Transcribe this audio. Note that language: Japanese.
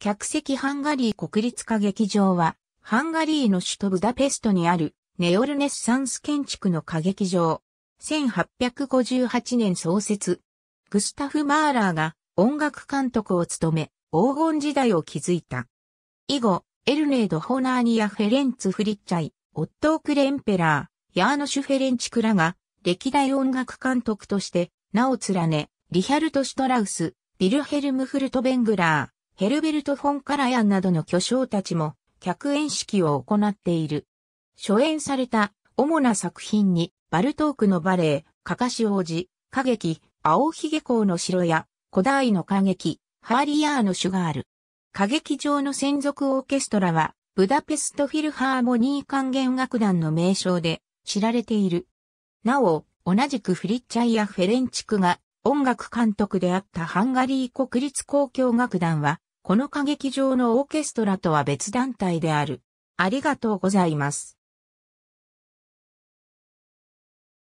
客席ハンガリー国立歌劇場は、ハンガリーの首都ブダペストにあるネオルネッサンス建築の歌劇場。1858年創設。グスタフ・マーラーが音楽監督を務め、黄金時代を築いた。以後、エルネード・ホナーニやフェレンツ・フリッチャイ、オットー・クレンペラー、ヤーノシュ・フェレンチクラが、歴代音楽監督として、名を連ね、リヒャルト・シュトラウス、ビルヘルム・フルトベングラー、ヘルベルト・フォン・カラヤンなどの巨匠たちも客演式を行っている。初演された主な作品にバルトークのバレエ、カカシ王子、歌劇、青ひげ校の城や古代の歌劇、ハーリヤーの種がある。歌劇場の専属オーケストラはブダペストフィルハーモニー管弦楽団の名称で知られている。なお、同じくフリッチャイア・フェレンチクが音楽監督であったハンガリー国立交響楽団はこの歌劇場のオーケストラとは別団体である。ありがとうございます。